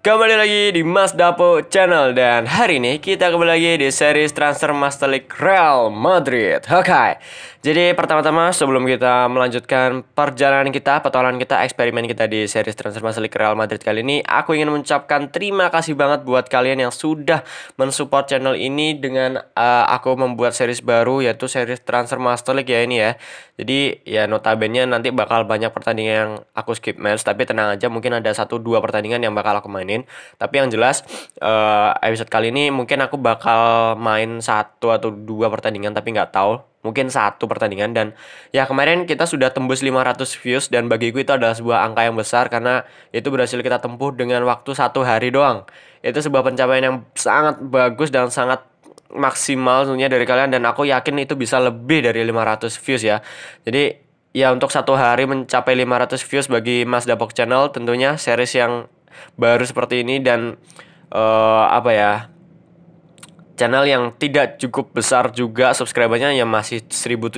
Kembali lagi di Mas Dapo Channel dan hari ini kita kembali lagi di series transfer Master League Real Madrid. Oke, okay. Jadi pertama-tama sebelum kita melanjutkan perjalanan kita, petualangan kita, eksperimen kita di series transformasi League Real Madrid kali ini, aku ingin mengucapkan terima kasih banget buat kalian yang sudah mensupport channel ini dengan uh, aku membuat series baru yaitu series Transfer League ya ini ya. Jadi ya notabene nanti bakal banyak pertandingan yang aku skip match, tapi tenang aja mungkin ada satu dua pertandingan yang bakal aku mainin. Tapi yang jelas uh, episode kali ini mungkin aku bakal main satu atau dua pertandingan tapi nggak tahu mungkin satu pertandingan dan ya kemarin kita sudah tembus 500 views dan bagiku itu adalah sebuah angka yang besar karena itu berhasil kita tempuh dengan waktu satu hari doang itu sebuah pencapaian yang sangat bagus dan sangat maksimal tentunya dari kalian dan aku yakin itu bisa lebih dari 500 views ya jadi ya untuk satu hari mencapai 500 views bagi Mas Dapok Channel tentunya series yang baru seperti ini dan uh, apa ya channel yang tidak cukup besar juga subscribernya yang masih 1700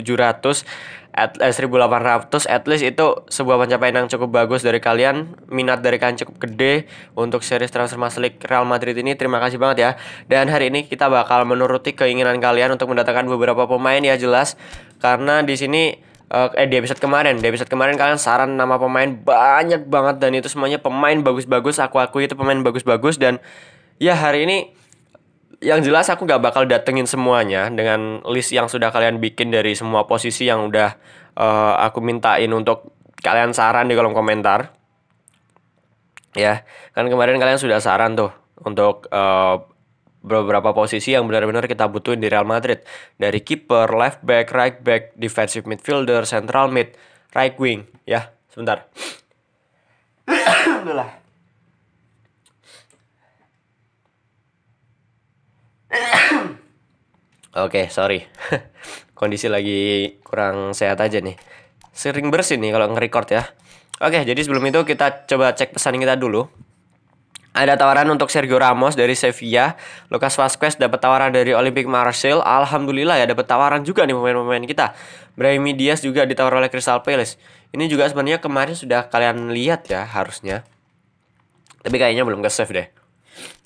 at, eh, 1800 at least itu sebuah pencapaian yang cukup bagus dari kalian minat dari kalian cukup gede untuk series transfer League Real Madrid ini terima kasih banget ya dan hari ini kita bakal menuruti keinginan kalian untuk mendatangkan beberapa pemain ya jelas karena di sini eh, eh di episode kemarin di episode kemarin kalian saran nama pemain banyak banget dan itu semuanya pemain bagus-bagus aku aku itu pemain bagus-bagus dan ya hari ini yang jelas aku gak bakal datengin semuanya dengan list yang sudah kalian bikin dari semua posisi yang udah uh, aku mintain untuk kalian saran di kolom komentar. Ya, kan kemarin kalian sudah saran tuh untuk uh, beberapa posisi yang benar-benar kita butuhin di Real Madrid. Dari kiper, left back, right back, defensive midfielder, central mid, right wing, ya. Sebentar. Alhamdulillah. Oke, sorry. Kondisi lagi kurang sehat aja nih. Sering bersih nih kalau nge-record ya. Oke, jadi sebelum itu kita coba cek pesan kita dulu. Ada tawaran untuk Sergio Ramos dari Sevilla, Lucas Vasquez dapat tawaran dari Olympic Marseille. Alhamdulillah ya dapat tawaran juga nih pemain-pemain kita. Brahim Diaz juga ditawar oleh Crystal Palace. Ini juga sebenarnya kemarin sudah kalian lihat ya harusnya. Tapi kayaknya belum ke save deh.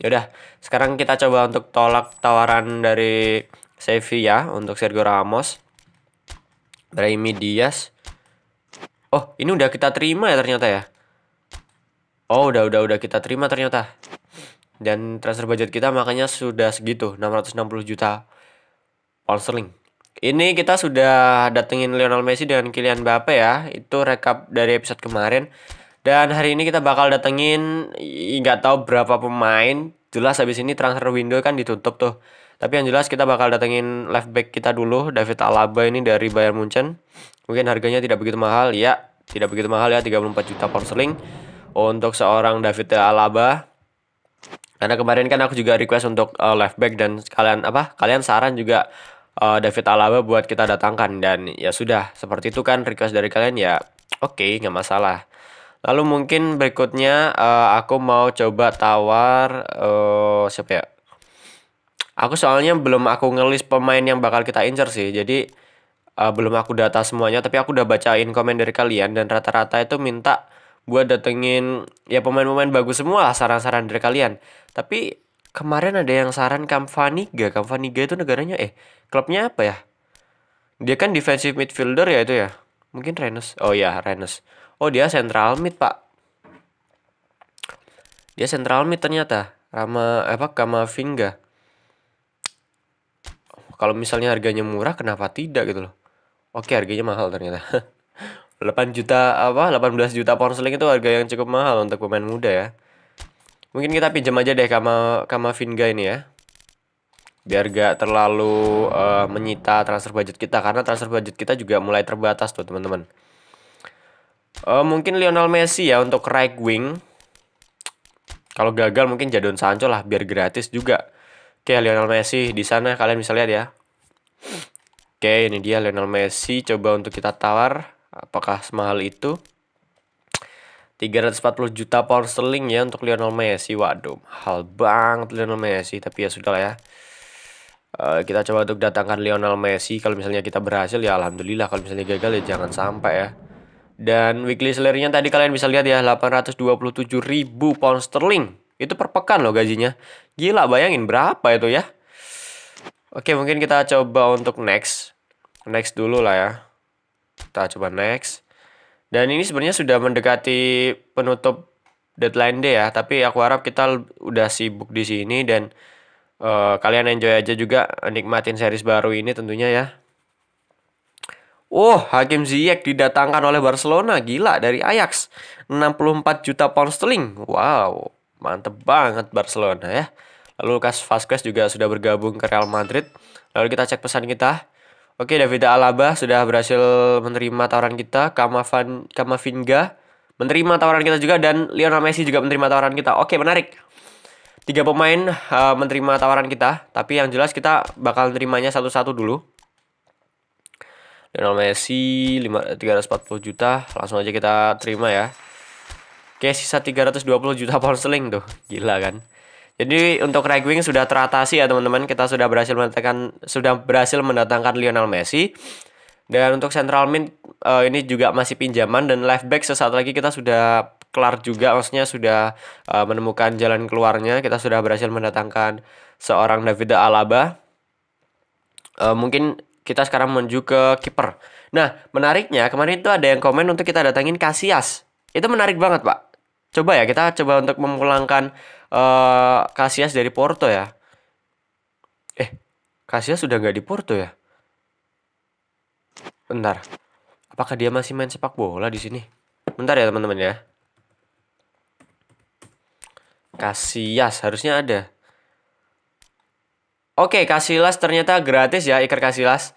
Yaudah, sekarang kita coba untuk tolak tawaran dari Sevilla untuk Sergio Ramos. Raimi Diaz. Oh, ini udah kita terima ya ternyata ya. Oh, udah udah udah kita terima ternyata. Dan transfer budget kita makanya sudah segitu, 660 juta pound sterling. Ini kita sudah datengin Lionel Messi dengan Kylian Mbappe ya. Itu rekap dari episode kemarin. Dan hari ini kita bakal datengin nggak tahu berapa pemain. Jelas habis ini transfer window kan ditutup tuh. Tapi yang jelas kita bakal datengin left back kita dulu David Alaba ini dari Bayern Munchen. Mungkin harganya tidak begitu mahal ya, tidak begitu mahal ya 34 juta porseling untuk seorang David Alaba. Karena kemarin kan aku juga request untuk uh, left back dan kalian apa? Kalian saran juga uh, David Alaba buat kita datangkan dan ya sudah seperti itu kan request dari kalian ya. Oke, okay, nggak masalah. Lalu mungkin berikutnya uh, aku mau coba tawar uh, siapa ya? Aku soalnya belum aku ngelis pemain yang bakal kita incer sih. Jadi uh, belum aku data semuanya tapi aku udah bacain komen dari kalian dan rata-rata itu minta buat datengin ya pemain-pemain bagus semua saran-saran dari kalian. Tapi kemarin ada yang saran Kamvaniga. Kamvaniga itu negaranya eh klubnya apa ya? Dia kan defensive midfielder ya itu ya. Mungkin Rennes. Oh ya, Rennes Oh dia central mid pak. Dia central mid ternyata. Rama apa Kama Vinga. Kalau misalnya harganya murah kenapa tidak gitu loh. Oke harganya mahal ternyata. 8 juta apa 18 juta pound itu harga yang cukup mahal untuk pemain muda ya. Mungkin kita pinjam aja deh Kama kama Vinga ini ya. Biar gak terlalu uh, menyita transfer budget kita karena transfer budget kita juga mulai terbatas tuh teman-teman. Uh, mungkin Lionel Messi ya untuk right wing. Kalau gagal mungkin Jadon Sancho lah biar gratis juga. Oke, Lionel Messi di sana kalian bisa lihat ya. Oke, ini dia Lionel Messi coba untuk kita tawar apakah semahal itu? 340 juta pound sterling ya untuk Lionel Messi. Waduh, hal banget Lionel Messi, tapi ya sudah lah ya. Uh, kita coba untuk datangkan Lionel Messi kalau misalnya kita berhasil ya alhamdulillah kalau misalnya gagal ya jangan sampai ya dan weekly salary-nya tadi kalian bisa lihat ya 827 ribu pound sterling. Itu per pekan loh gajinya. Gila bayangin berapa itu ya. Oke mungkin kita coba untuk next. Next dulu lah ya. Kita coba next. Dan ini sebenarnya sudah mendekati penutup deadline day ya. Tapi aku harap kita udah sibuk di sini dan uh, kalian enjoy aja juga nikmatin series baru ini tentunya ya. Oh, Hakim Ziyech didatangkan oleh Barcelona, gila dari Ajax. 64 juta pound sterling. Wow, mantep banget Barcelona ya. Lalu Lucas Vazquez juga sudah bergabung ke Real Madrid. Lalu kita cek pesan kita. Oke, David Alaba sudah berhasil menerima tawaran kita. Kamavan, Kamavinga menerima tawaran kita juga dan Lionel Messi juga menerima tawaran kita. Oke, menarik. Tiga pemain uh, menerima tawaran kita, tapi yang jelas kita bakal nerimanya satu-satu dulu. Lionel Messi 5, 340 juta langsung aja kita terima ya Oke sisa 320 juta pound sterling tuh gila kan jadi untuk right Wing sudah teratasi ya teman-teman kita sudah berhasil mendatangkan sudah berhasil mendatangkan Lionel Messi dan untuk central Mint uh, eh, ini juga masih pinjaman dan left back sesaat lagi kita sudah kelar juga maksudnya sudah uh, menemukan jalan keluarnya kita sudah berhasil mendatangkan seorang David Alaba uh, mungkin kita sekarang menuju ke kiper. Nah, menariknya kemarin itu ada yang komen untuk kita datangin Casillas. Itu menarik banget, Pak. Coba ya kita coba untuk memulangkan uh, Casillas dari Porto ya. Eh, Casillas sudah nggak di Porto ya? Bentar. Apakah dia masih main sepak bola di sini? Bentar ya, teman-teman ya. Casillas harusnya ada. Oke, Kasilas ternyata gratis ya Iker Kasilas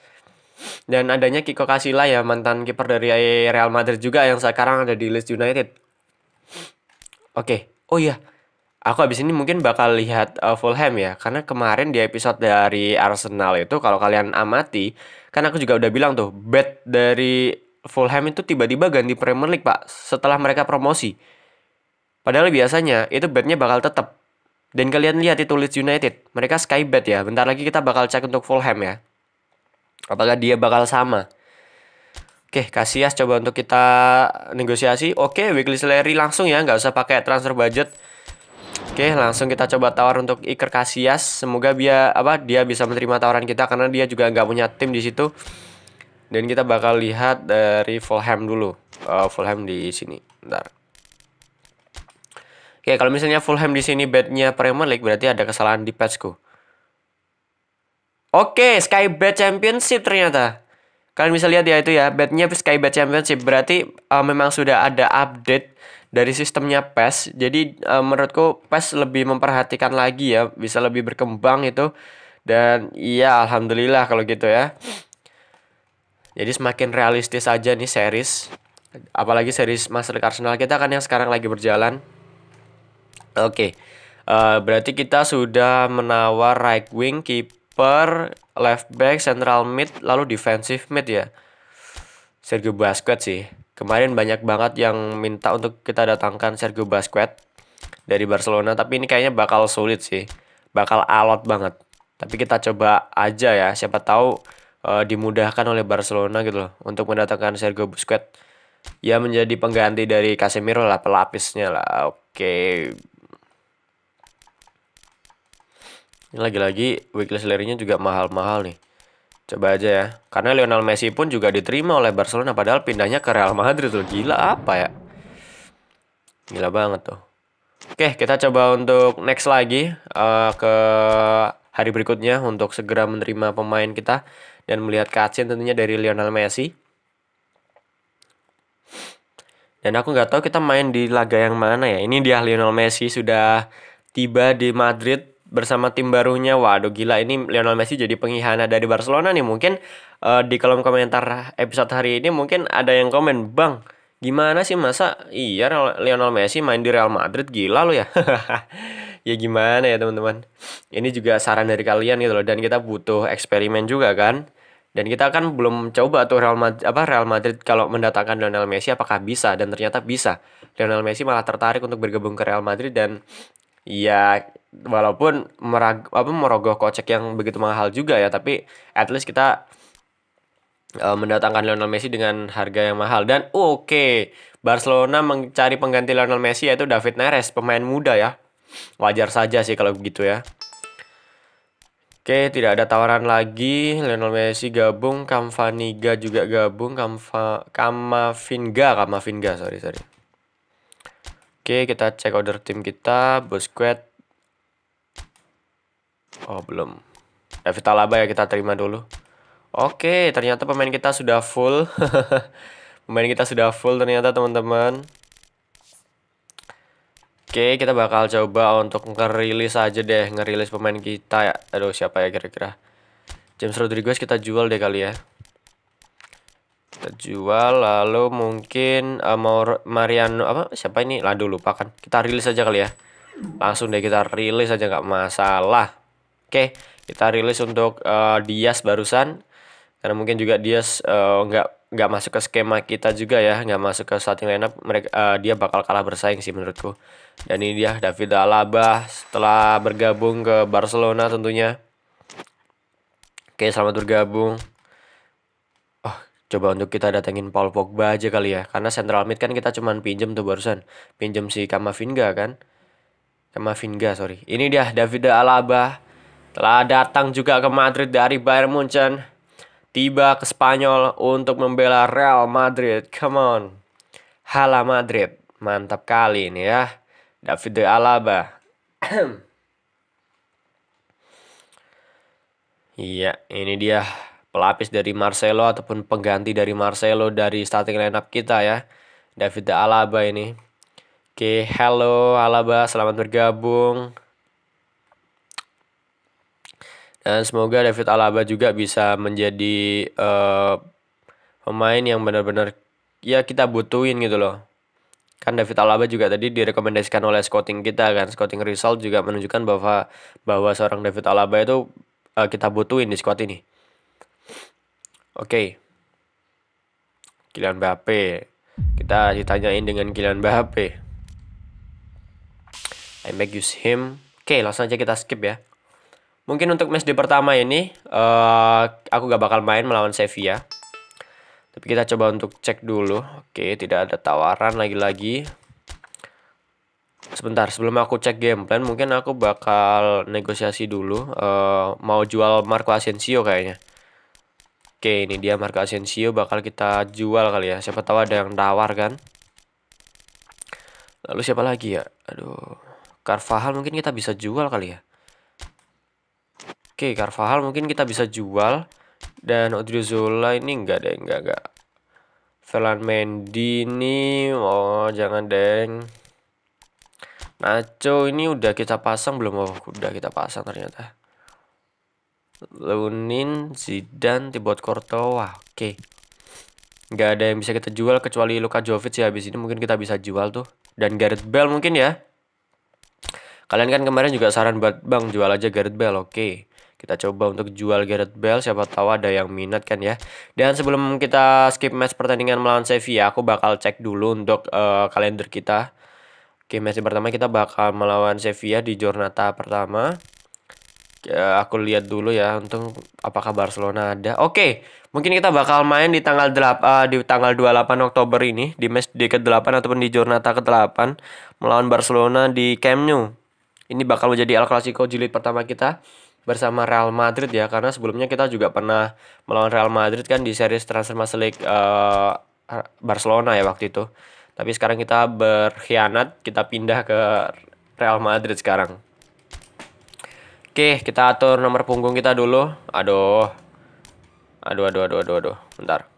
Dan adanya Kiko Casilla ya mantan kiper dari Real Madrid juga yang sekarang ada di Leeds United. Oke. Oh iya. Aku habis ini mungkin bakal lihat uh, Fulham ya karena kemarin di episode dari Arsenal itu kalau kalian amati kan aku juga udah bilang tuh bet dari Fulham itu tiba-tiba ganti Premier League, Pak, setelah mereka promosi. Padahal biasanya itu betnya bakal tetap dan kalian lihat itu Leeds United, mereka sky ya. Bentar lagi kita bakal cek untuk Fulham ya. Apakah dia bakal sama? Oke, Casillas coba untuk kita negosiasi. Oke, weekly salary langsung ya, nggak usah pakai transfer budget. Oke, langsung kita coba tawar untuk Iker Casillas. Semoga dia apa dia bisa menerima tawaran kita karena dia juga nggak punya tim di situ. Dan kita bakal lihat dari Fulham dulu. Uh, Fulham di sini. Bentar. Oke, kalau misalnya Fulham di sini bednya Premier League berarti ada kesalahan di patchku. Oke, Sky Bet Championship ternyata. Kalian bisa lihat ya itu ya, bednya Sky Bet Championship berarti uh, memang sudah ada update dari sistemnya PES. Jadi uh, menurutku PES lebih memperhatikan lagi ya, bisa lebih berkembang itu. Dan iya alhamdulillah kalau gitu ya. Jadi semakin realistis aja nih series. Apalagi series Master Arsenal kita kan yang sekarang lagi berjalan. Oke. Okay. Uh, eh, berarti kita sudah menawar right wing, keeper, left back, central mid, lalu defensive mid ya. Sergio Busquets sih. Kemarin banyak banget yang minta untuk kita datangkan Sergio Busquets dari Barcelona, tapi ini kayaknya bakal sulit sih. Bakal alot banget. Tapi kita coba aja ya, siapa tahu uh, dimudahkan oleh Barcelona gitu loh untuk mendatangkan Sergio Busquets. Ya menjadi pengganti dari Casemiro lah, pelapisnya lah. Oke. Okay. Ini lagi-lagi weekly salary-nya juga mahal-mahal nih. Coba aja ya. Karena Lionel Messi pun juga diterima oleh Barcelona padahal pindahnya ke Real Madrid tuh. Gila apa ya? Gila banget tuh. Oke, kita coba untuk next lagi uh, ke hari berikutnya untuk segera menerima pemain kita dan melihat cutscene tentunya dari Lionel Messi. Dan aku nggak tahu kita main di laga yang mana ya. Ini dia Lionel Messi sudah tiba di Madrid bersama tim barunya. Waduh gila ini Lionel Messi jadi pengkhianat dari Barcelona nih. Mungkin uh, di kolom komentar episode hari ini mungkin ada yang komen, "Bang, gimana sih masa iya Lionel Messi main di Real Madrid gila lo ya?" ya gimana ya teman-teman. Ini juga saran dari kalian gitu loh dan kita butuh eksperimen juga kan. Dan kita kan belum coba tuh Real Madrid, apa Real Madrid kalau mendatangkan Lionel Messi apakah bisa dan ternyata bisa. Lionel Messi malah tertarik untuk bergabung ke Real Madrid dan ya walaupun merag apa merogoh kocek yang begitu mahal juga ya tapi at least kita uh, mendatangkan Lionel Messi dengan harga yang mahal dan oke okay, Barcelona mencari pengganti Lionel Messi yaitu David Neres pemain muda ya wajar saja sih kalau begitu ya oke okay, tidak ada tawaran lagi Lionel Messi gabung Kamvaniga juga gabung Kamva Kamavinga Kamavinga sorry sorry Oke, okay, kita cek order tim kita, Busquets, Oh, belum. Evita ya, Laba ya kita terima dulu. Oke, ternyata pemain kita sudah full. pemain kita sudah full ternyata, teman-teman. Oke, kita bakal coba untuk ngerilis aja deh, ngerilis pemain kita ya. Aduh, siapa ya kira-kira? James Rodriguez kita jual deh kali ya kita jual lalu mungkin eh, mau Mariano apa siapa ini lupa kan? kita rilis aja kali ya langsung deh kita rilis aja nggak masalah Oke, kita rilis untuk uh, Dias barusan karena mungkin juga Dias eh, nggak uh, nggak masuk ke skema kita juga ya, nggak masuk ke starting lineup. Mereka uh, eh, dia bakal kalah bersaing sih menurutku. Dan ini dia David Alaba setelah bergabung ke Barcelona tentunya. Oke, selamat bergabung. Oh, coba untuk kita datengin Paul Pogba aja kali ya. Karena central mid kan kita cuman pinjem tuh barusan. Pinjem si Kamavinga kan. Kamavinga, sorry. Ini dia David Alaba telah datang juga ke Madrid dari Bayern Munchen. Tiba ke Spanyol untuk membela Real Madrid. Come on. Hala Madrid. Mantap kali ini ya. David de Alaba. Iya, ini dia pelapis dari Marcelo ataupun pengganti dari Marcelo dari starting lineup kita ya. David de Alaba ini. Oke, halo Alaba, selamat bergabung. Dan semoga David Alaba juga bisa menjadi uh, pemain yang benar-benar ya kita butuhin gitu loh. Kan David Alaba juga tadi direkomendasikan oleh scouting kita kan. Scouting result juga menunjukkan bahwa bahwa seorang David Alaba itu uh, kita butuhin di squad ini. Oke. Okay. Kylian Mbappe. Kita ditanyain dengan Kylian Mbappe. I make use him. Oke, okay, langsung aja kita skip ya. Mungkin untuk matchday pertama ini uh, aku gak bakal main melawan Sevilla. Tapi kita coba untuk cek dulu. Oke, tidak ada tawaran lagi-lagi. Sebentar, sebelum aku cek game plan, mungkin aku bakal negosiasi dulu. Uh, mau jual Marco Asensio kayaknya. Oke, ini dia Marco Asensio bakal kita jual kali ya. Siapa tahu ada yang tawar kan. Lalu siapa lagi ya? Aduh, Carvajal mungkin kita bisa jual kali ya. Oke, Carvajal mungkin kita bisa jual dan Odriozola ini enggak deh, enggak enggak. Velan Mendy ini oh jangan deng. Nacho ini udah kita pasang belum? Oh, udah kita pasang ternyata. Lunin, Zidane, Thibaut Courtois. Oke. Nggak ada yang bisa kita jual kecuali Luka Jovic ya habis ini mungkin kita bisa jual tuh. Dan Gareth Bale mungkin ya. Kalian kan kemarin juga saran buat Bang jual aja Gareth Bale. Oke kita coba untuk jual Gareth Bale siapa tahu ada yang minat kan ya dan sebelum kita skip match pertandingan melawan Sevilla aku bakal cek dulu untuk uh, kalender kita Oke match pertama kita bakal melawan Sevilla di Jornata pertama ya, aku lihat dulu ya untuk apakah Barcelona ada. Oke, mungkin kita bakal main di tanggal 8 uh, eh, di tanggal 28 Oktober ini di match di ke-8 ataupun di Jornata ke-8 melawan Barcelona di Camp Nou. Ini bakal menjadi El Clasico jilid pertama kita bersama Real Madrid ya karena sebelumnya kita juga pernah melawan Real Madrid kan di series transfer League uh, Barcelona ya waktu itu. Tapi sekarang kita berkhianat, kita pindah ke Real Madrid sekarang. Oke, kita atur nomor punggung kita dulu. Aduh. Aduh, aduh, aduh, aduh, aduh. Bentar.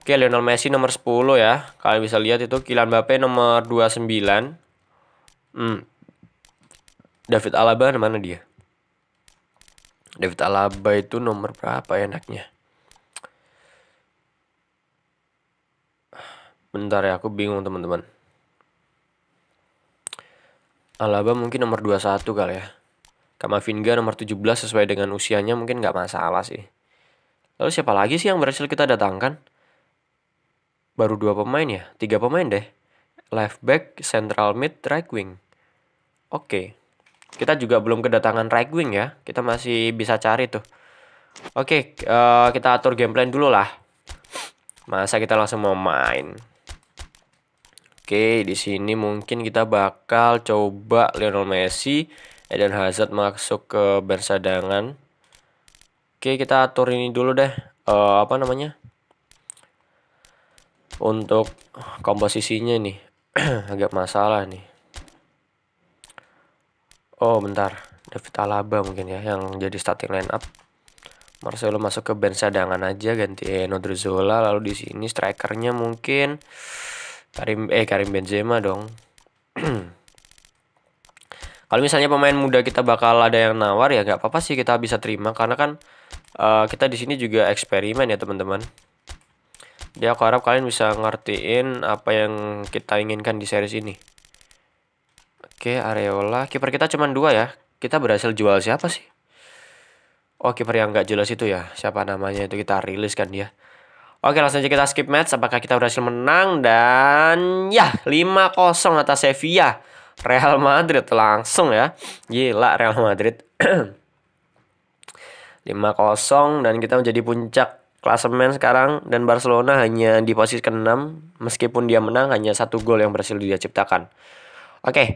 Oke, Lionel Messi nomor 10 ya. Kalian bisa lihat itu Kylian Mbappe nomor 29. Hmm. David Alaba mana dia? David Alaba itu nomor berapa enaknya? Ya Bentar ya, aku bingung teman-teman. Alaba mungkin nomor 21 kali ya. Kamavinga nomor 17 sesuai dengan usianya mungkin nggak masalah sih. Lalu siapa lagi sih yang berhasil kita datangkan? Baru dua pemain ya? Tiga pemain deh. Left back, central mid, right wing. Oke. Kita juga belum kedatangan right wing ya. Kita masih bisa cari tuh. Oke, okay, uh, eh, kita atur game plan dulu lah. Masa kita langsung mau main. Oke, okay, di sini mungkin kita bakal coba Lionel Messi, Eden Hazard masuk ke bersadangan. Oke, okay, kita atur ini dulu deh. Uh, apa namanya? Untuk komposisinya nih agak masalah nih. Oh bentar, David Alaba mungkin ya yang jadi starting line up. Marcelo masuk ke bench cadangan aja ganti Nodrizola lalu di sini strikernya mungkin Karim eh Karim Benzema dong. Kalau misalnya pemain muda kita bakal ada yang nawar ya nggak apa-apa sih kita bisa terima karena kan uh, kita di sini juga eksperimen ya teman-teman. Ya aku harap kalian bisa ngertiin apa yang kita inginkan di series ini. Oke, Areola. Kiper kita cuma dua ya. Kita berhasil jual siapa sih? Oh, kiper yang nggak jelas itu ya. Siapa namanya itu kita rilis kan dia. Ya. Oke, langsung aja kita skip match. Apakah kita berhasil menang? Dan ya, 5-0 atas Sevilla. Real Madrid langsung ya. Gila Real Madrid. 5-0 dan kita menjadi puncak klasemen sekarang dan Barcelona hanya di posisi ke-6 meskipun dia menang hanya satu gol yang berhasil dia ciptakan. Oke, okay.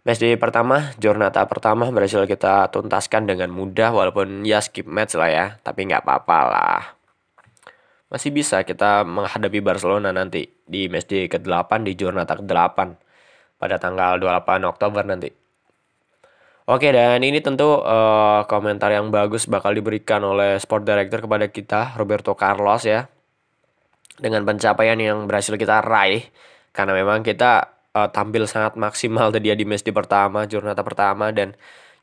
Matchday pertama, Jornata pertama berhasil kita tuntaskan dengan mudah walaupun ya skip match lah ya, tapi nggak apa-apa lah. Masih bisa kita menghadapi Barcelona nanti di Matchday day ke-8 di Jornata ke-8 pada tanggal 28 Oktober nanti. Oke dan ini tentu uh, komentar yang bagus bakal diberikan oleh sport director kepada kita Roberto Carlos ya. Dengan pencapaian yang berhasil kita raih karena memang kita uh, tampil sangat maksimal tadi ya di match di pertama, jurnata pertama dan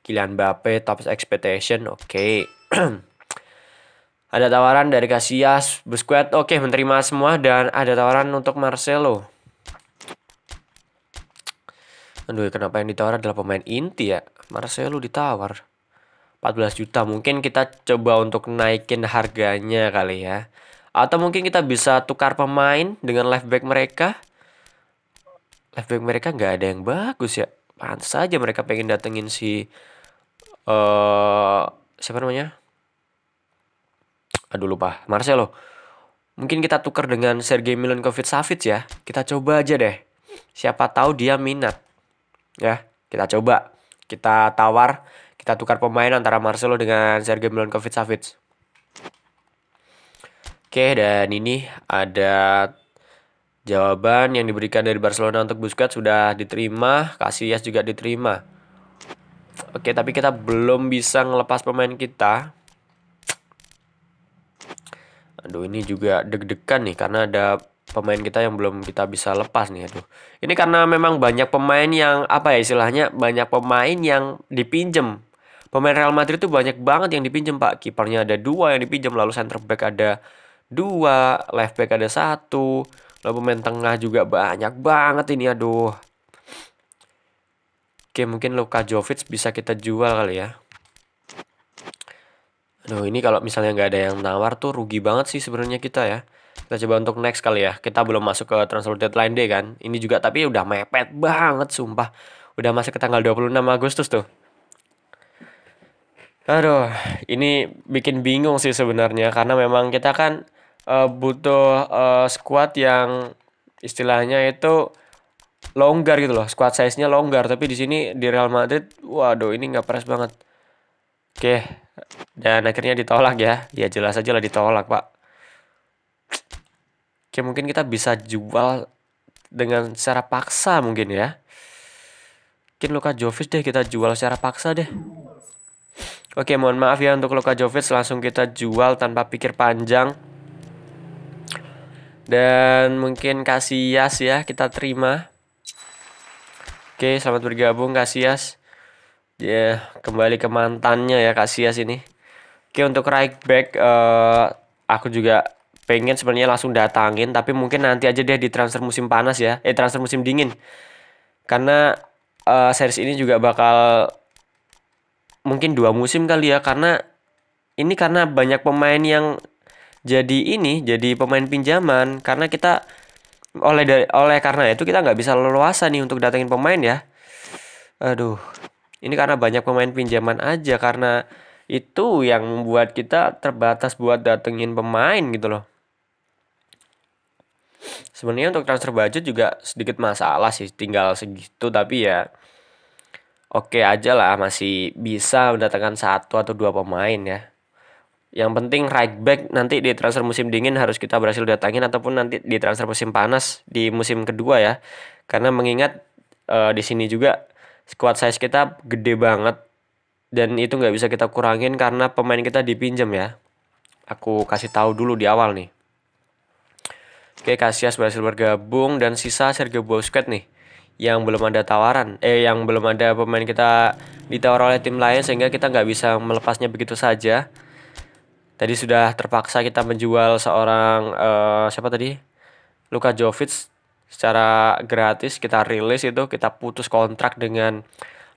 Kylian Mbappe top expectation. Oke. Okay. ada tawaran dari Casillas, Busquets. Oke, okay, menerima semua dan ada tawaran untuk Marcelo. Aduh, kenapa yang ditawar adalah pemain inti ya? Marcelo ditawar. 14 juta. Mungkin kita coba untuk naikin harganya kali ya. Atau mungkin kita bisa tukar pemain dengan left back mereka left back mereka nggak ada yang bagus ya pantas aja mereka pengen datengin si uh, siapa namanya aduh lupa Marcelo mungkin kita tukar dengan Sergei Milenkovic Savic ya kita coba aja deh siapa tahu dia minat ya kita coba kita tawar kita tukar pemain antara Marcelo dengan Sergei Milenkovic Savic oke dan ini ada Jawaban yang diberikan dari Barcelona untuk Busquets sudah diterima, Casillas juga diterima. Oke, tapi kita belum bisa ngelepas pemain kita. Aduh, ini juga deg-degan nih karena ada pemain kita yang belum kita bisa lepas nih aduh. Ini karena memang banyak pemain yang apa ya istilahnya banyak pemain yang dipinjem. Pemain Real Madrid tuh banyak banget yang dipinjem, Pak. Kipernya ada dua yang dipinjem, lalu center back ada dua, left back ada satu, Lalu pemain tengah juga banyak banget ini aduh. Oke, mungkin Luka Jovic bisa kita jual kali ya. Aduh, ini kalau misalnya nggak ada yang nawar tuh rugi banget sih sebenarnya kita ya. Kita coba untuk next kali ya. Kita belum masuk ke transfer deadline day kan. Ini juga tapi udah mepet banget sumpah. Udah masuk ke tanggal 26 Agustus tuh. Aduh, ini bikin bingung sih sebenarnya karena memang kita kan uh, butuh uh, squad yang istilahnya itu longgar gitu loh, squad size-nya longgar. Tapi di sini di Real Madrid, waduh ini nggak peras banget. Oke, dan akhirnya ditolak ya. Ya jelas aja lah ditolak pak. Oke mungkin kita bisa jual dengan secara paksa mungkin ya. Mungkin Luka Jovic deh kita jual secara paksa deh. Oke mohon maaf ya untuk Luka Jovic langsung kita jual tanpa pikir panjang. Dan mungkin Kasias ya kita terima. Oke, selamat bergabung Kasias. Ya, yeah, kembali ke mantannya ya kasih Kasias ini. Oke, untuk right back uh, aku juga pengen sebenarnya langsung datangin tapi mungkin nanti aja deh di transfer musim panas ya. Eh transfer musim dingin. Karena uh, series ini juga bakal mungkin dua musim kali ya karena ini karena banyak pemain yang jadi ini jadi pemain pinjaman karena kita oleh dari oleh karena itu kita nggak bisa leluasa nih untuk datengin pemain ya aduh ini karena banyak pemain pinjaman aja karena itu yang membuat kita terbatas buat datengin pemain gitu loh sebenarnya untuk transfer budget juga sedikit masalah sih tinggal segitu tapi ya oke okay aja lah masih bisa mendatangkan satu atau dua pemain ya yang penting right back nanti di transfer musim dingin harus kita berhasil datangin ataupun nanti di transfer musim panas di musim kedua ya. Karena mengingat uh, di sini juga squad size kita gede banget dan itu nggak bisa kita kurangin karena pemain kita dipinjam ya. Aku kasih tahu dulu di awal nih. Oke, Casillas berhasil bergabung dan sisa Sergio Busquets nih yang belum ada tawaran eh yang belum ada pemain kita ditawar oleh tim lain sehingga kita nggak bisa melepasnya begitu saja tadi sudah terpaksa kita menjual seorang uh, siapa tadi Luka Jovic secara gratis kita rilis itu kita putus kontrak dengan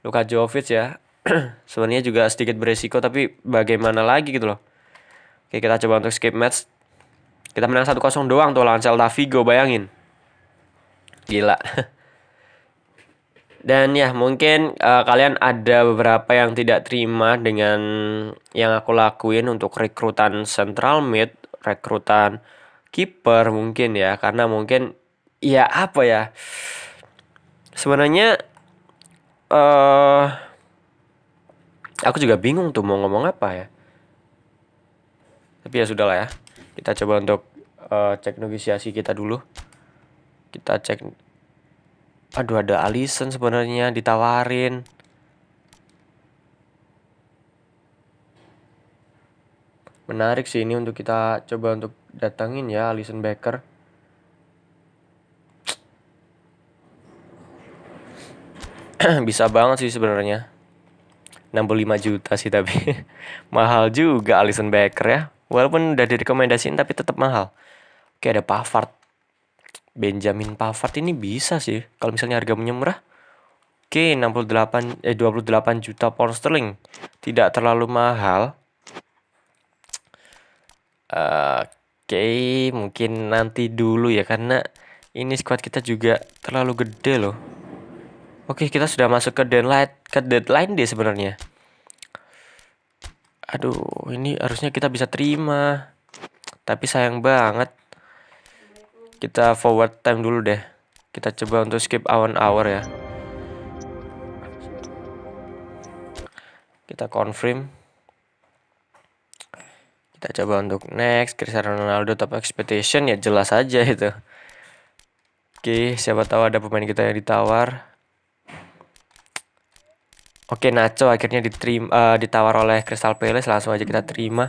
Luka Jovic ya sebenarnya juga sedikit beresiko tapi bagaimana lagi gitu loh oke kita coba untuk skip match kita menang 1-0 doang tuh lawan Celta Vigo bayangin gila Dan ya mungkin uh, kalian ada beberapa yang tidak terima dengan yang aku lakuin untuk rekrutan central mid, rekrutan kiper mungkin ya karena mungkin ya apa ya sebenarnya uh, aku juga bingung tuh mau ngomong apa ya tapi ya sudahlah ya kita coba untuk uh, cek negosiasi kita dulu kita cek Aduh ada Alison sebenarnya ditawarin. Menarik sih ini untuk kita coba untuk datangin ya Alison Baker. Bisa banget sih sebenarnya. 65 juta sih tapi mahal juga Alison Baker ya. Walaupun udah direkomendasiin tapi tetap mahal. Oke ada Pavard Benjamin Pavard ini bisa sih kalau misalnya harga murah. Oke, 68 eh 28 juta pound sterling. Tidak terlalu mahal. Uh, Oke, okay, mungkin nanti dulu ya karena ini squad kita juga terlalu gede loh. Oke, okay, kita sudah masuk ke deadline ke deadline deh sebenarnya. Aduh, ini harusnya kita bisa terima. Tapi sayang banget kita forward time dulu deh kita coba untuk skip awan hour ya kita confirm kita coba untuk next Cristiano Ronaldo top expectation ya jelas aja itu oke siapa tahu ada pemain kita yang ditawar oke Nacho akhirnya diterima uh, ditawar oleh Crystal Palace langsung aja kita terima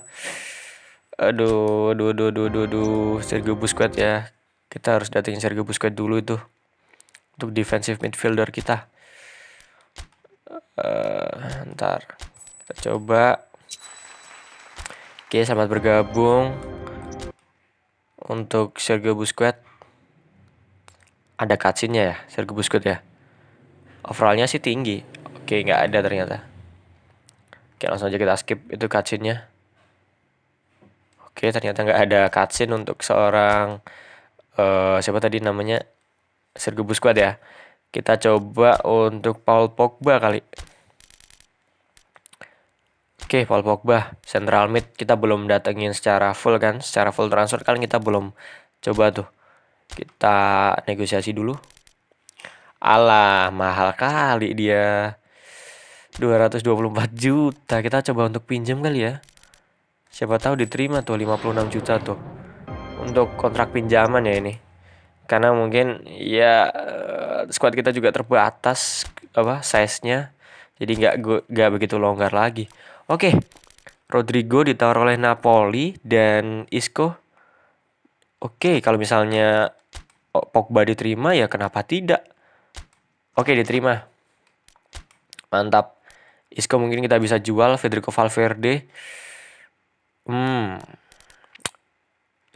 aduh aduh aduh aduh aduh, aduh. Sergio Busquets ya kita harus datengin Sergio Busquets dulu itu untuk defensive midfielder kita. Uh, ntar kita coba. Oke, selamat bergabung untuk Sergio Busquets. Ada cutscene ya, Sergio Busquets ya. Overallnya sih tinggi. Oke, nggak ada ternyata. Oke, langsung aja kita skip itu cutscene-nya. Oke, ternyata nggak ada cutscene untuk seorang uh, siapa tadi namanya Sergio Busquets ya. Kita coba untuk Paul Pogba kali. Oke, okay, Paul Pogba, central mid kita belum datengin secara full kan, secara full transfer kan kita belum coba tuh. Kita negosiasi dulu. Alah, mahal kali dia. 224 juta. Kita coba untuk pinjam kali ya. Siapa tahu diterima tuh 56 juta tuh untuk kontrak pinjaman ya ini karena mungkin ya eh, squad kita juga terbatas apa size-nya jadi nggak nggak begitu longgar lagi oke Rodrigo ditawar oleh Napoli dan Isco oke kalau misalnya Pogba diterima ya kenapa tidak oke diterima mantap Isco mungkin kita bisa jual Federico Valverde hmm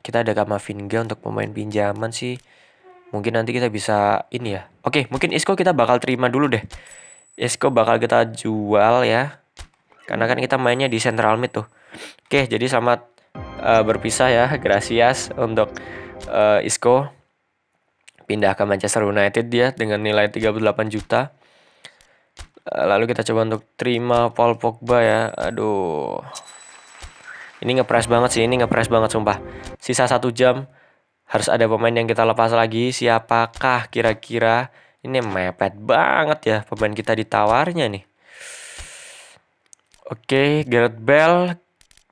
kita ada Kamavinga untuk pemain pinjaman sih mungkin nanti kita bisa ini ya oke mungkin Isco kita bakal terima dulu deh Isco bakal kita jual ya karena kan kita mainnya di central mid tuh oke jadi selamat uh, berpisah ya gracias untuk uh, Isco pindah ke Manchester United dia dengan nilai 38 juta eh, lalu kita coba untuk terima Paul Pogba ya aduh ini ngepres banget sih, ini ngepres banget sumpah. Sisa satu jam, harus ada pemain yang kita lepas lagi. Siapakah kira-kira? Ini mepet banget ya pemain kita ditawarnya nih. Oke, Gareth Bale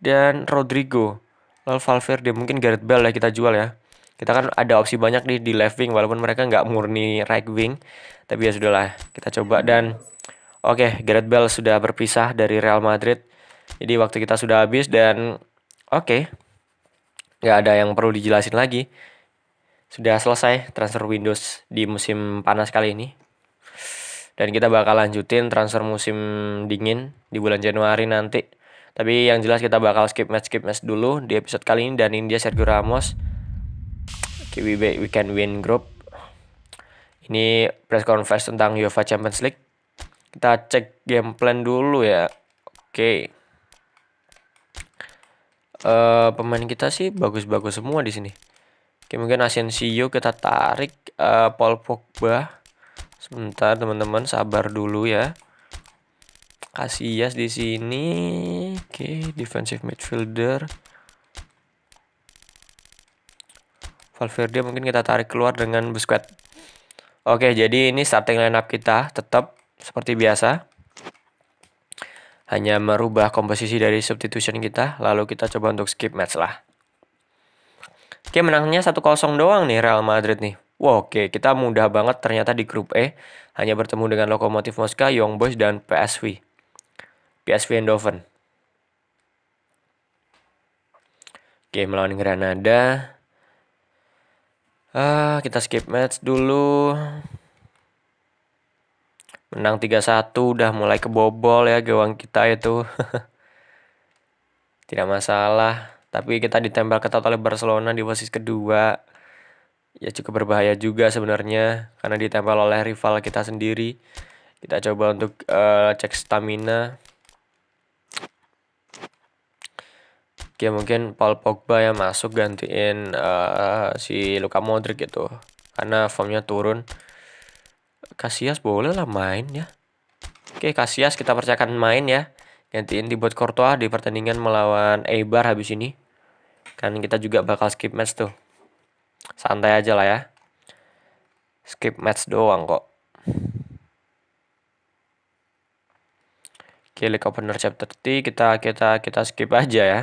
dan Rodrigo. Lalu Valverde, mungkin Gareth Bale ya kita jual ya. Kita kan ada opsi banyak nih di left wing, walaupun mereka nggak murni right wing. Tapi ya sudahlah, kita coba dan... Oke, okay, Gareth Bale sudah berpisah dari Real Madrid jadi waktu kita sudah habis dan oke. Okay, nggak ada yang perlu dijelasin lagi. Sudah selesai transfer Windows di musim panas kali ini. Dan kita bakal lanjutin transfer musim dingin di bulan Januari nanti. Tapi yang jelas kita bakal skip match skip match dulu di episode kali ini dan ini dia Sergio Ramos. Okay, we, we can win group. Ini press conference tentang UEFA Champions League. Kita cek game plan dulu ya. Oke. Okay uh, pemain kita sih bagus-bagus semua di sini. Oke, mungkin Asensio kita tarik uh, Paul Pogba. Sebentar teman-teman, sabar dulu ya. Casillas di sini. Oke, defensive midfielder. Valverde mungkin kita tarik keluar dengan Busquets. Oke, jadi ini starting lineup kita tetap seperti biasa hanya merubah komposisi dari substitution kita lalu kita coba untuk skip match lah oke menangnya 1-0 doang nih Real Madrid nih Wow, oke, kita mudah banget ternyata di grup E hanya bertemu dengan Lokomotif Moskow, Young Boys dan PSV. PSV Eindhoven. Oke, melawan Granada. Ah, kita skip match dulu. Menang 3-1 udah mulai kebobol ya gawang kita itu. Tidak masalah, tapi kita ditempel ketat oleh Barcelona di posisi kedua. Ya cukup berbahaya juga sebenarnya karena ditempel oleh rival kita sendiri. Kita coba untuk uh, cek stamina. Oke, ya mungkin Paul Pogba yang masuk gantiin uh, si Luka Modric gitu karena formnya turun. Kasias boleh lah main ya. Oke, Kasias kita percayakan main ya. Gantiin dibuat Courtois di pertandingan melawan Eibar habis ini. Kan kita juga bakal skip match tuh. Santai aja lah ya. Skip match doang kok. Oke, League Opener Chapter T kita kita kita skip aja ya.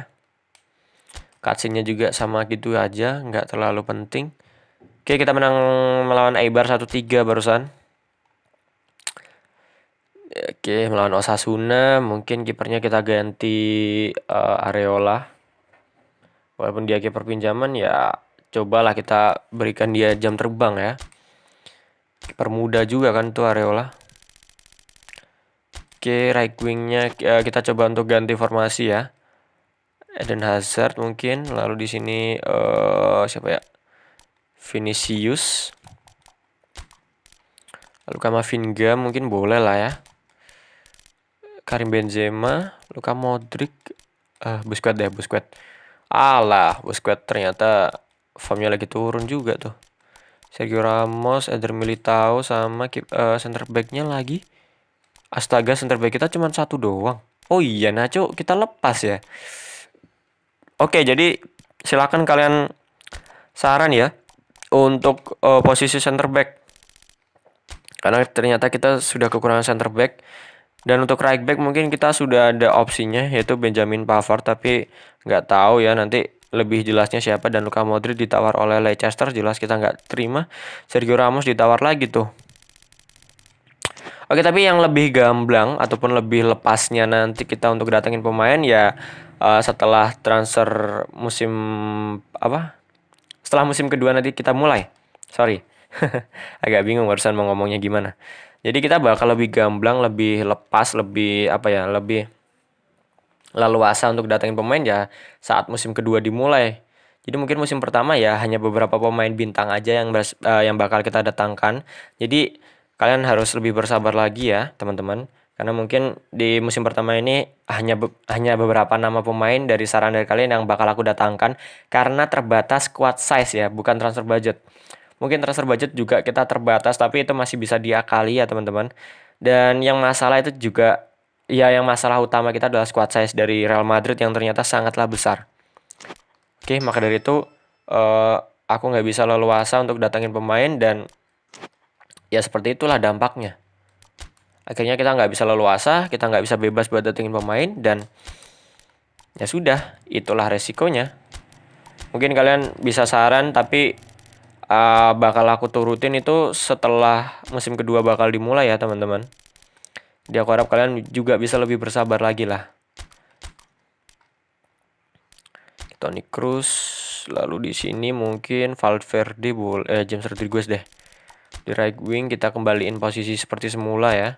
cutscene juga sama gitu aja, nggak terlalu penting. Oke, kita menang melawan Eibar 1-3 barusan. Oke, melawan Osasuna mungkin kipernya kita ganti uh, Areola. Walaupun dia kiper pinjaman ya cobalah kita berikan dia jam terbang ya. Kiper muda juga kan tuh Areola. Oke, right wingnya uh, kita coba untuk ganti formasi ya. Eden Hazard mungkin, lalu di sini uh, siapa ya? Vinicius. Lalu Kamavinga mungkin boleh lah ya. Karim Benzema, Luka Modric, uh, Busquets deh, Busquets. Alah, Busquets ternyata formnya lagi turun juga tuh. Sergio Ramos, Eder Militao sama keep, uh, center backnya lagi. Astaga, center back kita cuma satu doang. Oh iya, Nacho kita lepas ya. Oke, jadi silakan kalian saran ya untuk uh, posisi center back. Karena ternyata kita sudah kekurangan center back dan untuk right back mungkin kita sudah ada opsinya yaitu Benjamin Pavard tapi nggak tahu ya nanti lebih jelasnya siapa dan Luka Modric ditawar oleh Leicester jelas kita nggak terima. Sergio Ramos ditawar lagi tuh. Oke tapi yang lebih gamblang ataupun lebih lepasnya nanti kita untuk datangin pemain ya uh, setelah transfer musim apa? Setelah musim kedua nanti kita mulai. Sorry. Agak bingung barusan mau ngomongnya gimana jadi kita bakal lebih gamblang lebih lepas lebih apa ya lebih leluasa untuk datangin pemain ya saat musim kedua dimulai jadi mungkin musim pertama ya hanya beberapa pemain bintang aja yang beras, uh, eh, yang bakal kita datangkan jadi kalian harus lebih bersabar lagi ya teman-teman karena mungkin di musim pertama ini hanya be hanya beberapa nama pemain dari saran dari kalian yang bakal aku datangkan karena terbatas squad size ya bukan transfer budget mungkin transfer budget juga kita terbatas tapi itu masih bisa diakali ya teman-teman dan yang masalah itu juga ya yang masalah utama kita adalah squad size dari Real Madrid yang ternyata sangatlah besar oke maka dari itu uh, aku nggak bisa leluasa untuk datangin pemain dan ya seperti itulah dampaknya akhirnya kita nggak bisa leluasa kita nggak bisa bebas buat datengin pemain dan ya sudah itulah resikonya mungkin kalian bisa saran tapi uh, bakal aku turutin itu setelah musim kedua bakal dimulai ya teman-teman. Jadi aku harap kalian juga bisa lebih bersabar lagi lah. Toni Cruz, lalu di sini mungkin Valverde bol eh James Rodriguez deh. Di right wing kita kembaliin posisi seperti semula ya.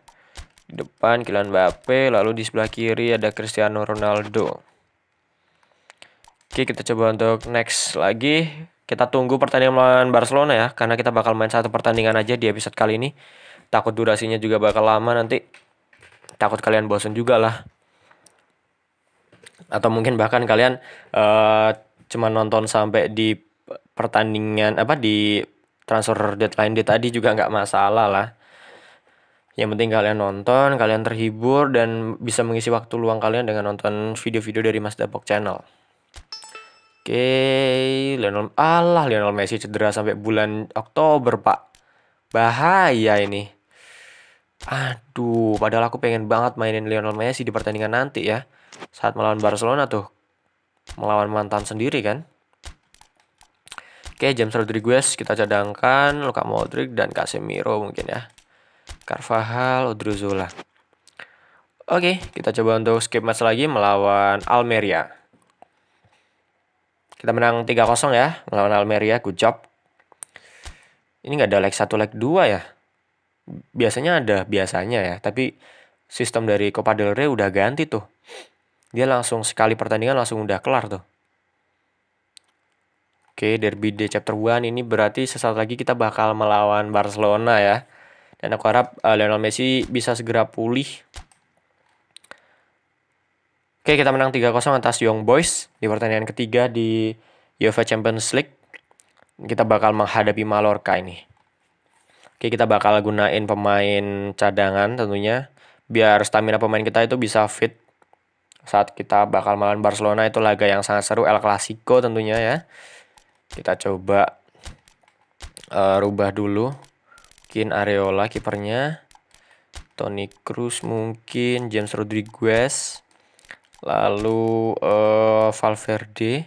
Di depan Kylian Mbappe, lalu di sebelah kiri ada Cristiano Ronaldo. Oke, kita coba untuk next lagi. Kita tunggu pertandingan melawan Barcelona ya, karena kita bakal main satu pertandingan aja di episode kali ini. Takut durasinya juga bakal lama nanti. Takut kalian bosen juga lah. Atau mungkin bahkan kalian uh, cuma nonton sampai di pertandingan apa di transfer deadline day tadi juga nggak masalah lah. Yang penting kalian nonton, kalian terhibur dan bisa mengisi waktu luang kalian dengan nonton video-video dari Mas Dapok Channel. Oke, Lionel Allah Lionel Messi cedera sampai bulan Oktober, Pak. Bahaya ini. Aduh, padahal aku pengen banget mainin Lionel Messi di pertandingan nanti ya. Saat melawan Barcelona tuh. Melawan mantan sendiri kan. Oke, James Rodriguez kita cadangkan, Luka Modric dan Casemiro mungkin ya. Carvajal, Odriozola. Oke, kita coba untuk skip match lagi melawan Almeria. Kita menang 3-0 ya melawan Almeria, good job. Ini nggak ada leg 1, leg 2 ya. Biasanya ada, biasanya ya. Tapi sistem dari Copa del Rey udah ganti tuh. Dia langsung sekali pertandingan langsung udah kelar tuh. Oke, Derby de Chapter 1 ini berarti sesaat lagi kita bakal melawan Barcelona ya. Dan aku harap uh, Lionel Messi bisa segera pulih Oke, kita menang 3-0 atas Young Boys di pertandingan ketiga di UEFA Champions League. Kita bakal menghadapi Mallorca ini. Oke, kita bakal gunain pemain cadangan tentunya biar stamina pemain kita itu bisa fit saat kita bakal melawan Barcelona itu laga yang sangat seru El Clasico tentunya ya. Kita coba uh, rubah dulu. Mungkin Areola kipernya. Toni Cruz mungkin James Rodriguez lalu uh, Valverde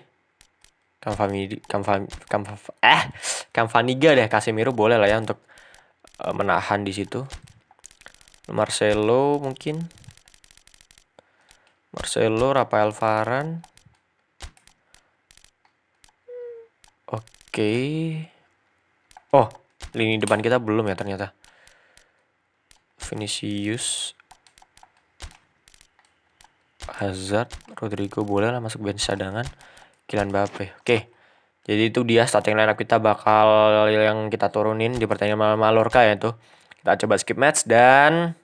Kamfamidi Kamfam Kamfam eh Kamfaniga deh Casemiro boleh lah ya untuk uh, menahan di situ Marcelo mungkin Marcelo Rafael Varane oke okay. oh lini depan kita belum ya ternyata Vinicius Hazard, Rodrigo boleh lah masuk bench cadangan. Kylian Mbappe. Oke. Jadi itu dia starting lineup kita bakal yang kita turunin di pertandingan malam Mallorca ya itu. Kita coba skip match dan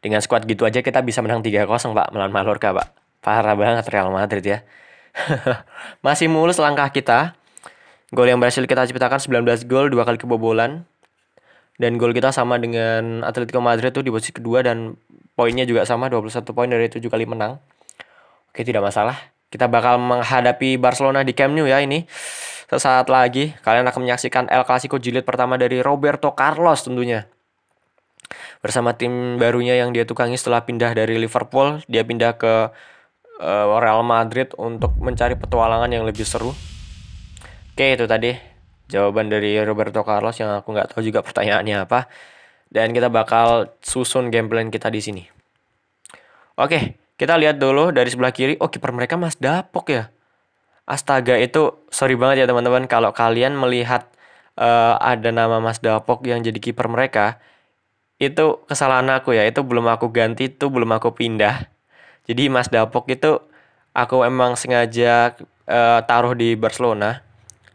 dengan squad gitu aja kita bisa menang 3-0 Pak melawan Mallorca Pak. Parah banget Real Madrid ya. Masih mulus langkah kita. Gol yang berhasil kita ciptakan 19 gol, dua kali kebobolan. Dan gol kita sama dengan Atletico Madrid tuh di posisi kedua dan poinnya juga sama 21 poin dari 7 kali menang. Oke, tidak masalah. Kita bakal menghadapi Barcelona di Camp Nou ya ini. Sesaat lagi kalian akan menyaksikan El Clasico jilid pertama dari Roberto Carlos tentunya. Bersama tim barunya yang dia tukangi setelah pindah dari Liverpool, dia pindah ke uh, Real Madrid untuk mencari petualangan yang lebih seru. Oke, itu tadi jawaban dari Roberto Carlos yang aku nggak tahu juga pertanyaannya apa dan kita bakal susun game plan kita di sini. Oke, kita lihat dulu dari sebelah kiri. Oh, kiper mereka Mas Dapok ya. Astaga, itu sorry banget ya teman-teman kalau kalian melihat uh, ada nama Mas Dapok yang jadi kiper mereka. Itu kesalahan aku ya, itu belum aku ganti, itu belum aku pindah. Jadi Mas Dapok itu aku emang sengaja uh, taruh di Barcelona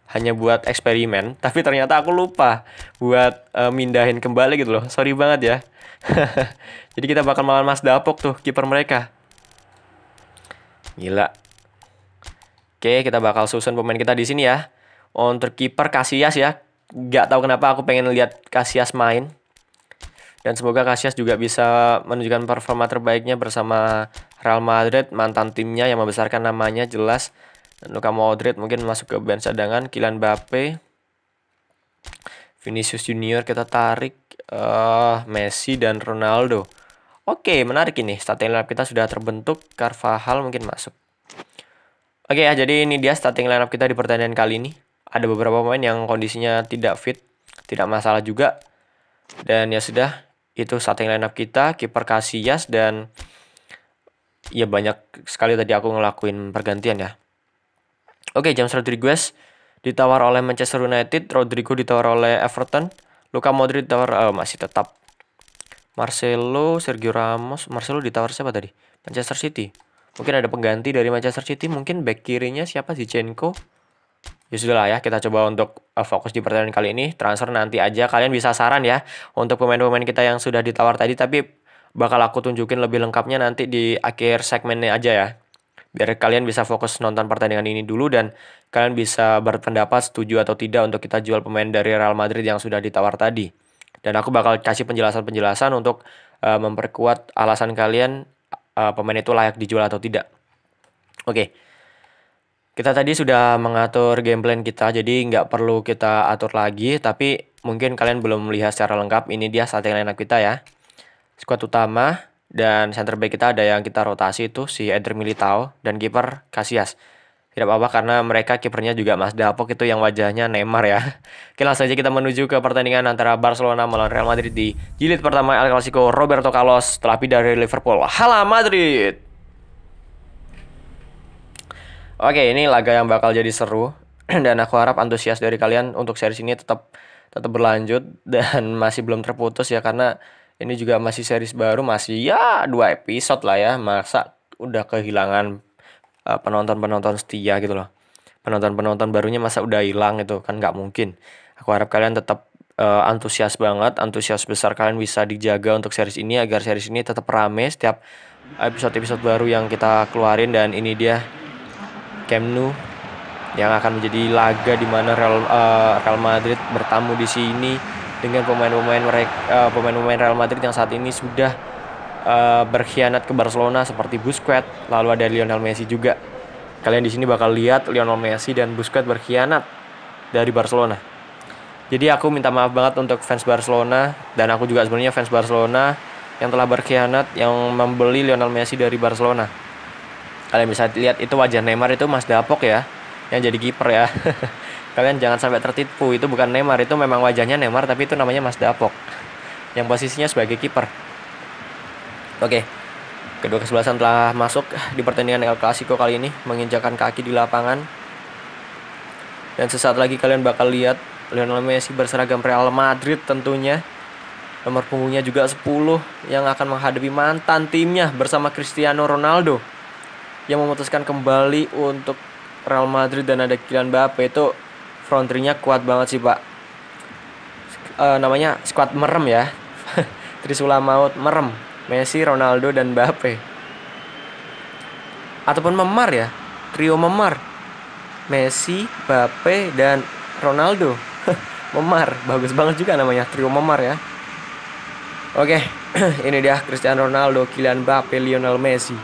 hanya buat eksperimen, tapi ternyata aku lupa buat uh, mindahin kembali gitu loh. Sorry banget ya. Jadi kita bakal melawan Mas Dapok tuh kiper mereka. Gila. Oke, kita bakal susun pemain kita di sini ya. Untuk kiper Kasias ya. nggak tahu kenapa aku pengen lihat Kasias main. Dan semoga Kasias juga bisa menunjukkan performa terbaiknya bersama Real Madrid, mantan timnya yang membesarkan namanya jelas. Luka Modric mungkin masuk ke band cadangan Kylian Mbappe Vinicius Junior kita tarik uh, Messi dan Ronaldo Oke menarik ini starting lineup kita sudah terbentuk Carvajal mungkin masuk Oke ya jadi ini dia starting lineup kita di pertandingan kali ini Ada beberapa pemain yang kondisinya tidak fit Tidak masalah juga Dan ya sudah itu starting lineup kita kiper Casillas dan ya banyak sekali tadi aku ngelakuin pergantian ya Oke, okay, James Rodriguez ditawar oleh Manchester United, Rodrigo ditawar oleh Everton, Luka Modric ditawar oh, masih tetap. Marcelo, Sergio Ramos, Marcelo ditawar siapa tadi? Manchester City. Mungkin ada pengganti dari Manchester City, mungkin back kirinya siapa Chenko? Ya sudah lah ya, kita coba untuk eh, fokus di pertandingan kali ini. Transfer nanti aja, kalian bisa saran ya untuk pemain-pemain kita yang sudah ditawar tadi. Tapi bakal aku tunjukin lebih lengkapnya nanti di akhir segmennya aja ya biar kalian bisa fokus nonton pertandingan ini dulu dan kalian bisa berpendapat setuju atau tidak untuk kita jual pemain dari Real Madrid yang sudah ditawar tadi. Dan aku bakal kasih penjelasan-penjelasan untuk uh, memperkuat alasan kalian uh, pemain itu layak dijual atau tidak. Oke. Okay. Kita tadi sudah mengatur game plan kita, jadi nggak perlu kita atur lagi, tapi mungkin kalian belum melihat secara lengkap. Ini dia starting lineup kita ya. Squad utama, dan center back kita ada yang kita rotasi itu si Eder Militao dan kiper Casillas. Tidak apa-apa karena mereka kipernya juga Mas Dapok itu yang wajahnya Neymar ya. Oke langsung aja kita menuju ke pertandingan antara Barcelona melawan Real Madrid di jilid pertama El Clasico Roberto Carlos telah pindah dari Liverpool. Hala Madrid! Oke ini laga yang bakal jadi seru dan aku harap antusias dari kalian untuk series ini tetap tetap berlanjut dan masih belum terputus ya karena ini juga masih series baru, masih ya dua episode lah ya. Masa udah kehilangan eh, penonton-penonton uh, setia gitu loh. Penonton-penonton barunya masa udah hilang gitu kan nggak mungkin. Aku harap kalian tetap uh, antusias banget, antusias besar kalian bisa dijaga untuk series ini agar series ini tetap rame setiap episode-episode baru yang kita keluarin dan ini dia Kemnu yang akan menjadi laga di mana Real, uh, Real Madrid bertamu di sini dengan pemain-pemain mereka uh, eh, pemain-pemain Real Madrid yang saat ini sudah uh, berkhianat ke Barcelona seperti Busquets, lalu ada Lionel Messi juga. Kalian di sini bakal lihat Lionel Messi dan Busquets berkhianat dari Barcelona. Jadi aku minta maaf banget untuk fans Barcelona dan aku juga sebenarnya fans Barcelona yang telah berkhianat yang membeli Lionel Messi dari Barcelona. Kalian bisa lihat itu wajah Neymar itu Mas Dapok ya yang jadi kiper ya. kalian jangan sampai tertipu itu bukan Neymar itu memang wajahnya Neymar tapi itu namanya Mas Dapok yang posisinya sebagai kiper oke kedua kesebelasan telah masuk di pertandingan El Clasico kali ini menginjakan kaki di lapangan dan sesaat lagi kalian bakal lihat Lionel Messi berseragam Real Madrid tentunya nomor punggungnya juga 10 yang akan menghadapi mantan timnya bersama Cristiano Ronaldo yang memutuskan kembali untuk Real Madrid dan ada Kylian Mbappe itu front three kuat banget sih pak uh, namanya squad merem ya Trisula Maut merem Messi, Ronaldo, dan Mbappe ataupun memar ya trio memar Messi, Mbappe, dan Ronaldo memar bagus banget juga namanya trio memar ya Oke, ini dia Cristiano Ronaldo, Kylian Mbappe, Lionel Messi.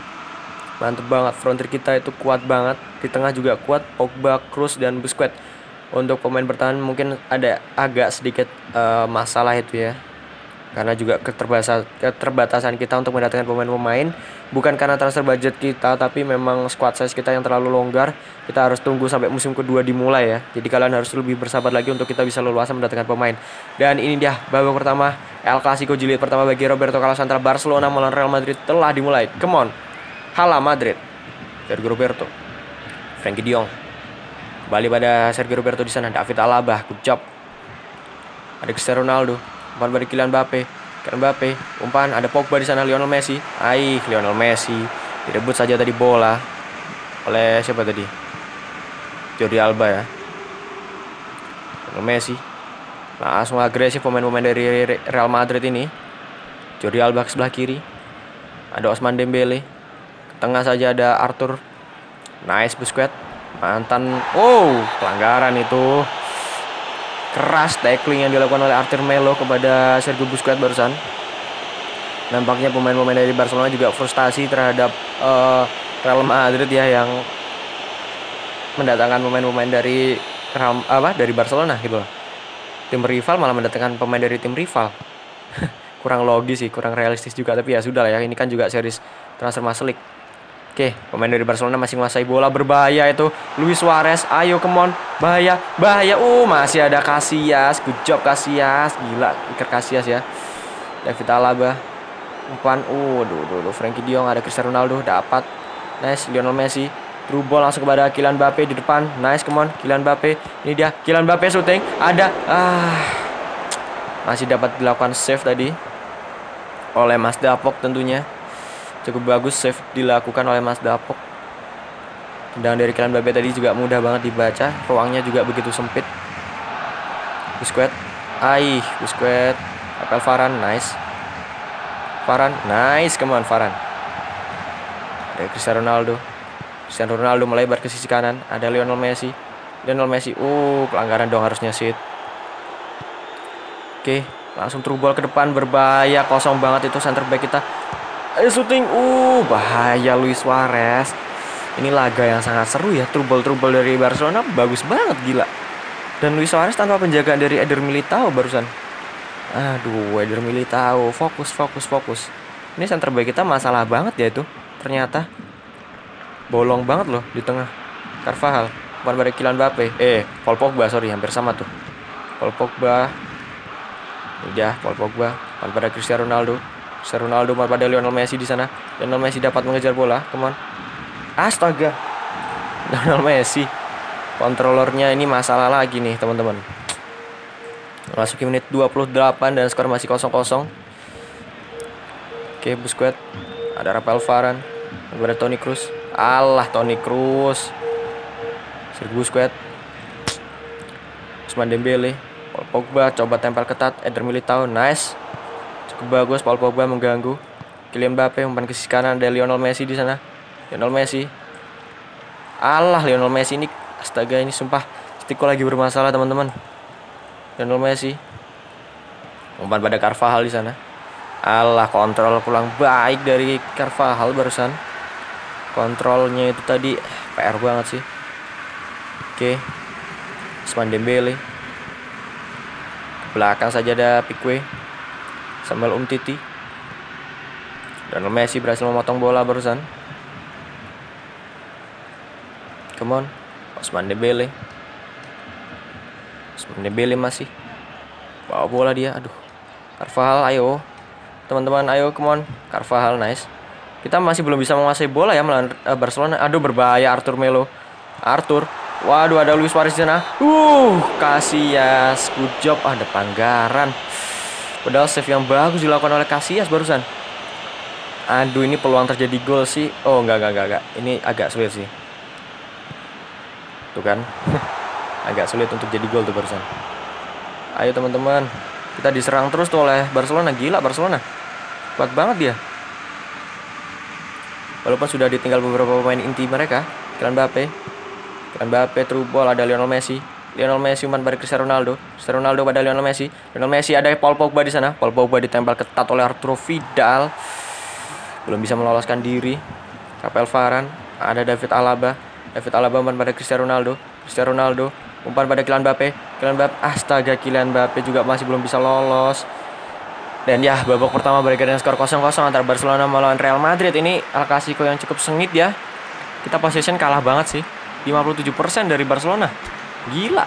Mantep banget, frontier kita itu kuat banget. Di tengah juga kuat, Pogba, Cruz dan Busquets untuk pemain bertahan mungkin ada agak sedikit uh, masalah itu ya karena juga keterbatasan keterbatasan kita untuk mendatangkan pemain-pemain bukan karena transfer budget kita tapi memang squad size kita yang terlalu longgar kita harus tunggu sampai musim kedua dimulai ya jadi kalian harus lebih bersabar lagi untuk kita bisa leluasa mendatangkan pemain dan ini dia babak pertama El Clasico jilid pertama bagi Roberto Carlos antara Barcelona melawan Real Madrid telah dimulai come on Hala Madrid dari Roberto Frankie Diong. Balik pada Sergio Roberto di sana. David Alaba, good job. Ada Cristiano Ronaldo. Umpan balik Kylian Mbappe. Kylian Mbappe, umpan ada Pogba di sana Lionel Messi. Aih, Lionel Messi direbut saja tadi bola oleh siapa tadi? Jordi Alba ya. Lionel Messi nah, langsung agresif pemain-pemain dari Real Madrid ini. Jordi Alba ke sebelah kiri. Ada Osman Dembele. Ke tengah saja ada Arthur. Nice Busquets mantan oh pelanggaran itu keras tackling yang dilakukan oleh Arthur Melo kepada Sergio Busquets barusan nampaknya pemain-pemain dari Barcelona juga frustasi terhadap uh, Real Madrid ya yang mendatangkan pemain-pemain dari Ram, apa dari Barcelona gitu loh. Tim rival malah mendatangkan pemain dari tim rival. kurang logis sih, kurang realistis juga tapi ya sudah lah ya. Ini kan juga series transfer masuk Oke, pemain dari Barcelona masih menguasai bola berbahaya itu. Luis Suarez, ayo come on. Bahaya, bahaya. Uh, masih ada Casillas. Good job Casillas. Gila, Iker Casillas ya. David Alaba. Umpan, uh, aduh, aduh, aduh. Frankie Dion ada Cristiano Ronaldo dapat. Nice, Lionel Messi. True ball langsung kepada Kylian Mbappe di depan. Nice, come on. Kylian Mbappe. Ini dia Kylian Mbappe shooting. Ada. Ah. Masih dapat dilakukan save tadi oleh Mas Dapok tentunya cukup bagus save dilakukan oleh Mas Dapok tendangan dari kanan Babe tadi juga mudah banget dibaca ruangnya juga begitu sempit Busquet, aih Busquet, apel Faran nice Faran nice kemauan Faran dari Cristiano Ronaldo Cristiano Ronaldo melebar ke sisi kanan ada Lionel Messi Lionel Messi uh pelanggaran dong harusnya sit oke langsung true ball ke depan berbahaya kosong banget itu center back kita Ayo eh, syuting. Uh, bahaya Luis Suarez. Ini laga yang sangat seru ya. Trouble-trouble dari Barcelona bagus banget gila. Dan Luis Suarez tanpa penjagaan dari Eder Militao barusan. Aduh, Eder Militao. Fokus, fokus, fokus. Ini center back kita masalah banget ya itu. Ternyata bolong banget loh di tengah. Carvajal, bukan pada Kylian Mbappe. Eh, Paul Pogba, sorry, hampir sama tuh. Paul Pogba. Udah, Paul Pogba. Bukan pada Cristiano Ronaldo Cristiano Ronaldo pada Lionel Messi di sana. Lionel Messi dapat mengejar bola. Teman. Astaga. Lionel Messi. Kontrolernya ini masalah lagi nih, teman-teman. Masuki menit 28 dan skor masih 0-0. Oke, Busquets. Ada Rafael Varane. ada Toni Kroos. Allah, Toni Kroos. Sir Busquets. Usman Dembele. Paul Pogba coba tempel ketat. Eder Militao, nice bagus Paul Pogba mengganggu Kylian Mbappe umpan ke sisi kanan ada Lionel Messi di sana Lionel Messi Allah Lionel Messi ini astaga ini sumpah stiko lagi bermasalah teman-teman Lionel Messi umpan pada Carvajal di sana Allah kontrol pulang baik dari Carvajal barusan kontrolnya itu tadi PR banget sih oke Usman Dembele belakang saja ada Pique sambal Umtiti. dan Messi berhasil memotong bola barusan. Come on, Osman Dembele. Osman Dembele masih bawa bola dia, aduh. Carvajal, ayo. Teman-teman, ayo, come on. Carvajal, nice. Kita masih belum bisa menguasai bola ya melawan eh, Barcelona. Aduh, berbahaya Arthur Melo. Arthur, Waduh ada Luis Suarez di sana. Uh, ya. good job ah depan Padahal save yang bagus dilakukan oleh Casillas barusan. Aduh, ini peluang terjadi gol sih. Oh, enggak, enggak, enggak, enggak. Ini agak sulit sih. Tuh kan. agak sulit untuk jadi gol tuh barusan. Ayo teman-teman. Kita diserang terus tuh oleh Barcelona. Gila Barcelona. Kuat banget dia. Walaupun sudah ditinggal beberapa pemain inti mereka. Kylian Mbappe. Kylian Mbappe, Trubol, ada Lionel Messi. Lionel Messi umpan balik Cristiano Ronaldo. Cristiano Ronaldo pada Lionel Messi. Lionel Messi ada Paul Pogba di sana. Paul Pogba ditempel ketat oleh Arturo Vidal. Belum bisa meloloskan diri. Rafael Varane Ada David Alaba. David Alaba umpan pada Cristiano Ronaldo. Cristiano Ronaldo umpan pada Kylian Mbappe. Kylian Mbappe astaga Kylian Mbappe juga masih belum bisa lolos. Dan ya, babak pertama berakhir dengan skor 0-0 antara Barcelona melawan Real Madrid. Ini El Clasico yang cukup sengit ya. Kita possession kalah banget sih. 57% dari Barcelona. Gila.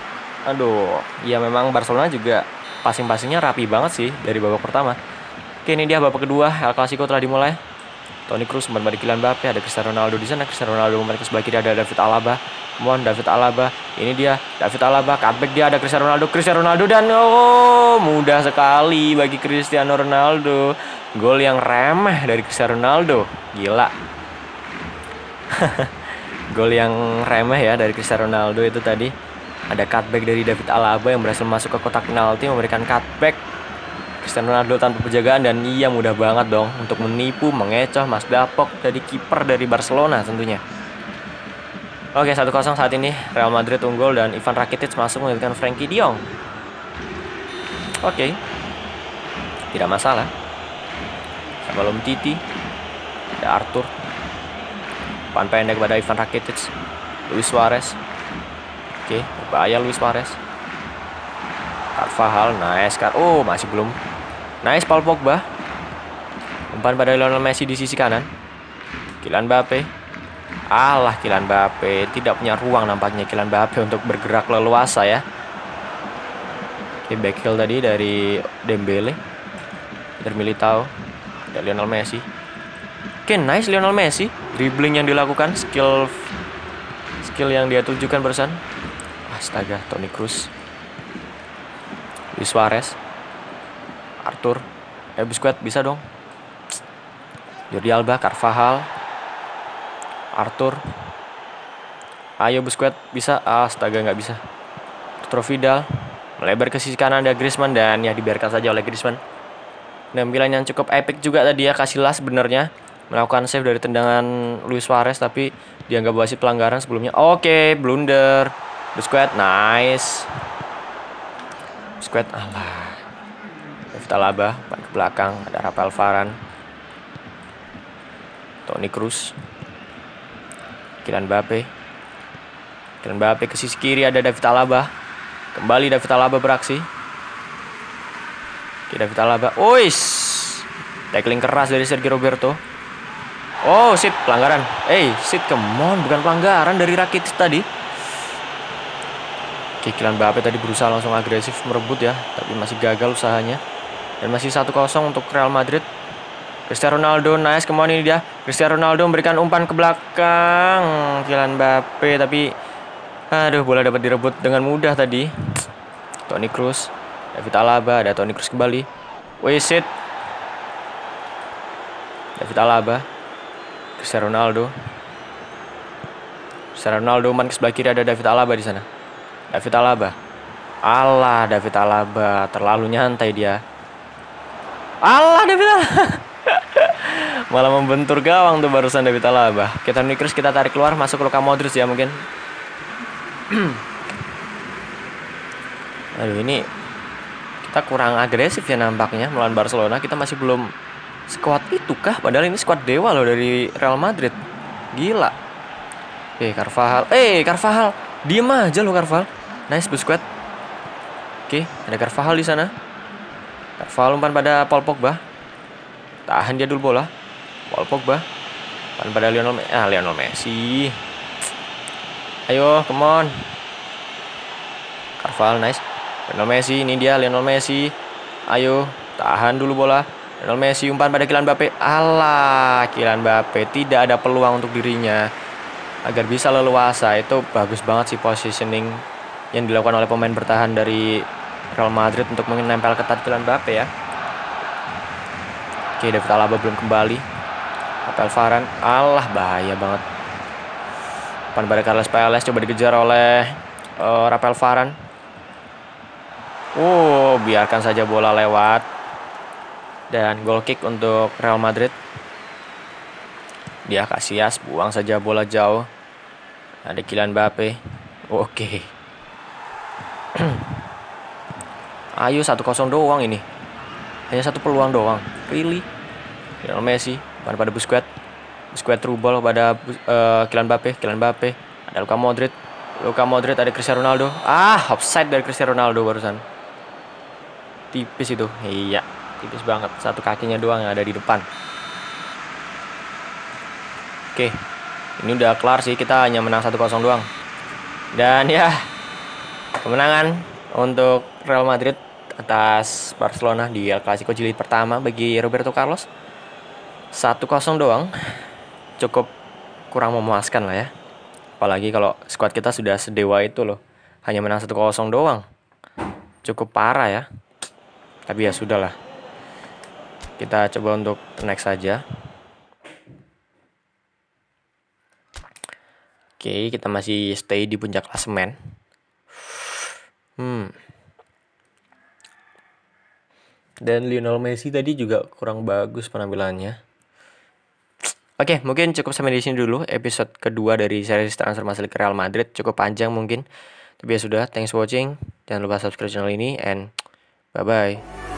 Aduh, ya memang Barcelona juga passing-passingnya rapi banget sih dari babak pertama. Oke, ini dia babak kedua. El Clasico telah dimulai. Toni Kroos kembali kilan Mbappe, ada Cristiano Ronaldo di sana. Cristiano Ronaldo membalik sebelah kiri ada David Alaba. mohon David Alaba, ini dia David Alaba, cutback dia ada Cristiano Ronaldo, Cristiano Ronaldo dan oh mudah sekali bagi Cristiano Ronaldo. Gol yang remeh dari Cristiano Ronaldo. Gila. Gol yang remeh ya dari Cristiano Ronaldo itu tadi. Ada cutback dari David Alaba yang berhasil masuk ke kotak penalti memberikan cutback Cristiano Ronaldo tanpa penjagaan dan ia mudah banget dong untuk menipu, mengecoh Mas Dapok dari kiper dari Barcelona tentunya. Oke, 1-0 saat ini Real Madrid unggul dan Ivan Rakitic masuk menggantikan Frankie Diong. Oke. Tidak masalah. Sebelum Titi ada Arthur. Pan pendek kepada Ivan Rakitic, Luis Suarez. Oke, Bahaya Luis Suarez. Carvajal, nice. kan. oh, masih belum. Nice Paul Pogba. Umpan pada Lionel Messi di sisi kanan. kilan Mbappe. Alah kilan Mbappe, tidak punya ruang nampaknya kilan Mbappe untuk bergerak leluasa ya. Oke, back tadi dari Dembele. Dari Militao. Dari Lionel Messi. Oke, nice Lionel Messi. Dribbling yang dilakukan, skill skill yang dia tunjukkan barusan Astaga, Toni Cruz. Luis Suarez. Arthur. Eh, Busquets bisa dong. Jordi Alba, Carvajal. Arthur. Ayo Busquets bisa. Astaga, nggak bisa. Arturo Vidal. Melebar ke sisi kanan ada Griezmann dan ya dibiarkan saja oleh Griezmann. Penampilan yang cukup epic juga tadi ya last sebenarnya melakukan save dari tendangan Luis Suarez tapi dianggap wasit pelanggaran sebelumnya. Oke, blunder. Busquets, nice. Busquets, Allah, David Laba, balik ke belakang. Ada Rafael Varan. Tony Cruz. Kiran Mbappe. Kiran Mbappe ke sisi kiri ada David Alaba. Kembali David Alaba beraksi. Oke, David Alaba. Ois. Tackling keras dari Sergio Roberto. Oh, sip. pelanggaran. Eh, hey, sit come on, bukan pelanggaran dari Rakitic tadi. Kikilan Mbappe tadi berusaha langsung agresif merebut ya, tapi masih gagal usahanya. Dan masih 1-0 untuk Real Madrid. Cristiano Ronaldo nice kemauan ini dia. Cristiano Ronaldo memberikan umpan ke belakang Kikilan Mbappe tapi aduh bola dapat direbut dengan mudah tadi. Toni Kroos, David Alaba, ada Toni Kroos kembali. sit, David Alaba. Cristiano Ronaldo. Cristiano Ronaldo umpan ke sebelah kiri ada David Alaba di sana. David Alaba. Allah David Alaba terlalu nyantai dia. Allah David Alaba. Malah membentur gawang tuh barusan David Alaba. Kita Nikris kita tarik keluar masuk Luka Modric ya mungkin. Aduh ini kita kurang agresif ya nampaknya melawan Barcelona. Kita masih belum skuad itu kah? Padahal ini skuad dewa loh dari Real Madrid. Gila. Eh Carvajal, eh Carvajal, diem aja lo Carvajal. Nice Busquets. Oke, ada Carvajal di sana. Carvajal umpan pada Paul Pogba. Tahan dia dulu bola. Paul Pogba. Umpan pada Lionel, Messi. ah, Lionel Messi. Ayo, come on. Carvajal nice. Lionel Messi, ini dia Lionel Messi. Ayo, tahan dulu bola. Lionel Messi umpan pada Kylian Mbappe. Alah, Kylian Mbappe tidak ada peluang untuk dirinya agar bisa leluasa. Itu bagus banget sih positioning yang dilakukan oleh pemain bertahan dari Real Madrid untuk menempel ketat ke Mbappe ya. Oke, David Alaba belum kembali. Apel Varan, Allah bahaya banget. Pan pada Carlos Pales coba dikejar oleh uh, eh, Rapel Varan. Oh, biarkan saja bola lewat. Dan goal kick untuk Real Madrid. Dia as, buang saja bola jauh. Ada Kylian Mbappe. Oke. Okay. Ayo satu kosong doang ini. Hanya satu peluang doang. Really? Lionel ya, Messi pada pada Busquet Busquet trubol pada uh, Kylian Mbappe, Kylian Mbappe. Ada Luka Modric. Luka Modric ada Cristiano Ronaldo. Ah, offside dari Cristiano Ronaldo barusan. Tipis itu. Iya, tipis banget. Satu kakinya doang yang ada di depan. Oke. Ini udah kelar sih, kita hanya menang satu kosong doang. Dan ya, kemenangan untuk Real Madrid atas Barcelona di El Clasico jilid pertama bagi Roberto Carlos 1-0 doang cukup kurang memuaskan lah ya apalagi kalau skuad kita sudah sedewa itu loh hanya menang 1-0 doang cukup parah ya tapi ya sudahlah kita coba untuk next saja oke kita masih stay di puncak klasemen Hmm. Dan Lionel Messi tadi juga kurang bagus penampilannya. Oke, okay, mungkin cukup sampai di sini dulu episode kedua dari seri transfer masuk ke Real Madrid. Cukup panjang mungkin. Tapi ya sudah, thanks for watching. Jangan lupa subscribe channel ini and bye-bye.